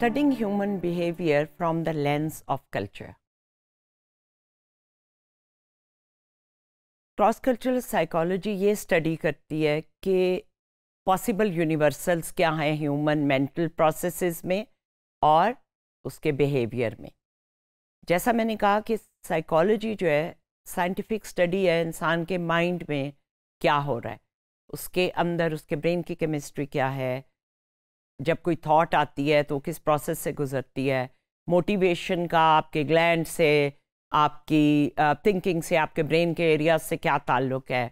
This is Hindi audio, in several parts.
studying human behavior from the lens of culture. Cross cultural psychology ये स्टडी करती है कि पॉसिबल यूनिवर्सल्स क्या हैं ह्यूमन मेंटल प्रोसेसेस में और उसके बिहेवियर में जैसा मैंने कहा कि साइकोलॉजी जो है साइंटिफिक स्टडी है इंसान के माइंड में क्या हो रहा है उसके अंदर उसके ब्रेन की केमिस्ट्री क्या है जब कोई थॉट आती है तो किस प्रोसेस से गुजरती है मोटिवेशन का आपके ग्लैंड से आपकी थिंकिंग से आपके ब्रेन के एरिया से क्या ताल्लुक है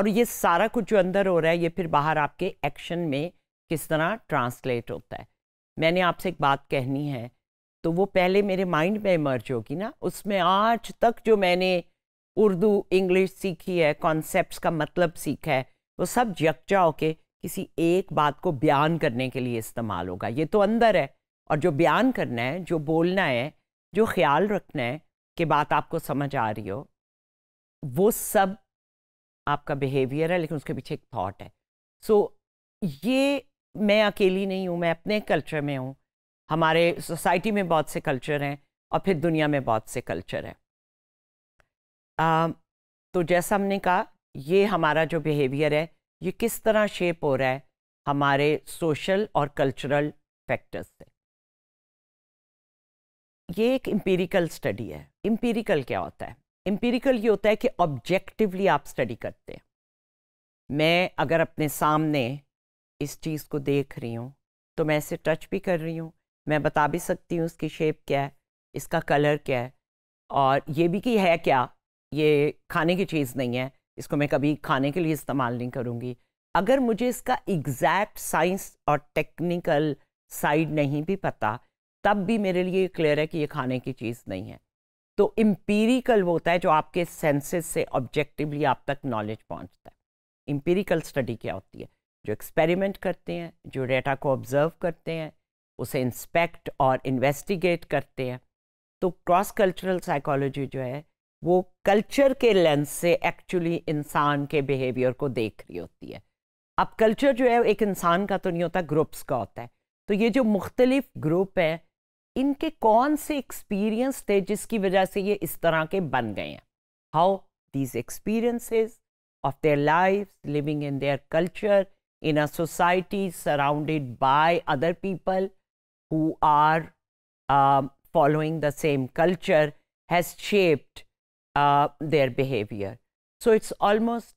और ये सारा कुछ जो अंदर हो रहा है ये फिर बाहर आपके एक्शन में किस तरह ट्रांसलेट होता है मैंने आपसे एक बात कहनी है तो वो पहले मेरे माइंड में इमर्ज होगी ना उसमें आज तक जो मैंने उर्दू इंग्लिश सीखी है कॉन्सेप्ट्स का मतलब सीखा है वो सब यकजा होके किसी एक बात को बयान करने के लिए इस्तेमाल होगा ये तो अंदर है और जो बयान करना है जो बोलना है जो ख्याल रखना है कि बात आपको समझ आ रही हो वो सब आपका बिहेवियर है लेकिन उसके पीछे एक थॉट है सो so, ये मैं अकेली नहीं हूँ मैं अपने कल्चर में हूँ हमारे सोसाइटी में बहुत से कल्चर हैं और फिर दुनिया में बहुत से कल्चर हैं तो जैसा हमने कहा ये हमारा जो बिहेवियर है ये किस तरह शेप हो रहा है हमारे सोशल और कल्चरल फैक्टर्स से ये एक इम्पीरिकल स्टडी है इम्पीरिकल क्या होता है इम्पीरिकल ये होता है कि ऑब्जेक्टिवली आप स्टडी करते हैं मैं अगर अपने सामने इस चीज़ को देख रही हूँ तो मैं इसे टच भी कर रही हूँ मैं बता भी सकती हूँ इसकी शेप क्या है इसका कलर क्या है और ये भी कि है क्या ये खाने की चीज़ नहीं है इसको मैं कभी खाने के लिए इस्तेमाल नहीं करूँगी अगर मुझे इसका एग्जैक्ट साइंस और टेक्निकल साइड नहीं भी पता तब भी मेरे लिए क्लियर है कि ये खाने की चीज़ नहीं है तो इम्पीरिकल वो होता है जो आपके सेंसेस से ऑब्जेक्टिवली आप तक नॉलेज पहुंचता है इम्पीरिकल स्टडी क्या होती है जो एक्सपेरिमेंट करते हैं जो डेटा को ऑब्जर्व करते हैं उसे इंस्पेक्ट और इन्वेस्टिगेट करते हैं तो क्रॉस कल्चरल साइकोलॉजी जो है वो कल्चर के लेंस से एक्चुअली इंसान के बिहेवियर को देख रही होती है अब कल्चर जो है एक इंसान का तो नहीं होता ग्रुप्स का होता है तो ये जो मुख्तलिफ ग्रुप हैं इनके कौन से एक्सपीरियंस थे जिसकी वजह से ये इस तरह के बन गए हैं how these experiences of their life living in their culture in a society surrounded by other people who are following the same culture has shaped uh, their behavior. So it's almost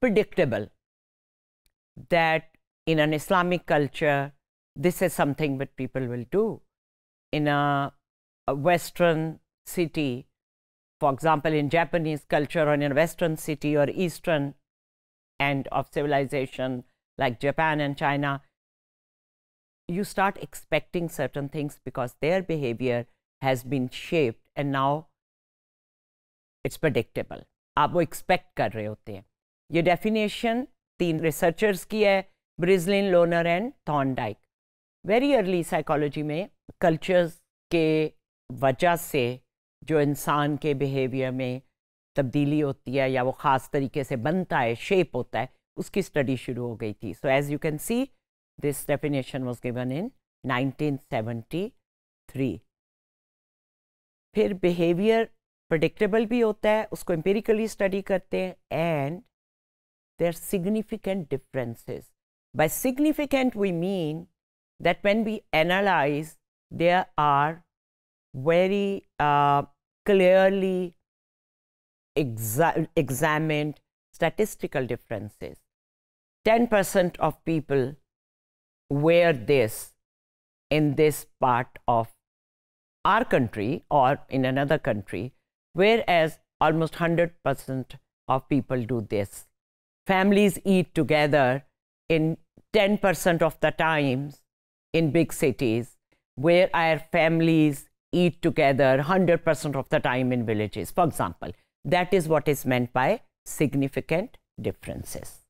predictable that in an Islamic culture, this is something that people will do. In a, a Western city, for example, in Japanese culture or in a Western city or Eastern end of civilization like Japan and China, you start expecting certain things because their behavior has been shaped and now it's predictable आप वो एक्सपेक्ट कर रहे होते हैं ये डेफिनेशन तीन रिसर्चर्स की है Brislin Lonner and Thorndike very early psychology में कल्चर्स के वजह से जो इंसान के बिहेवियर में तब्दीली होती है या वो ख़ास तरीके से बनता है शेप होता है उसकी स्टडी शुरू हो गई थी so as you can see this definition was given in 1973 फिर बिहेवियर प्रडिक्टेबल भी होता है उसको एम्पेरिकली स्टडी करते हैं and there significant differences by significant we mean that when we analyse there are very clearly examined statistical differences ten percent of people were this in this part of our country और in another country whereas almost 100% of people do this. Families eat together in 10% of the times in big cities, where our families eat together 100% of the time in villages, for example. That is what is meant by significant differences.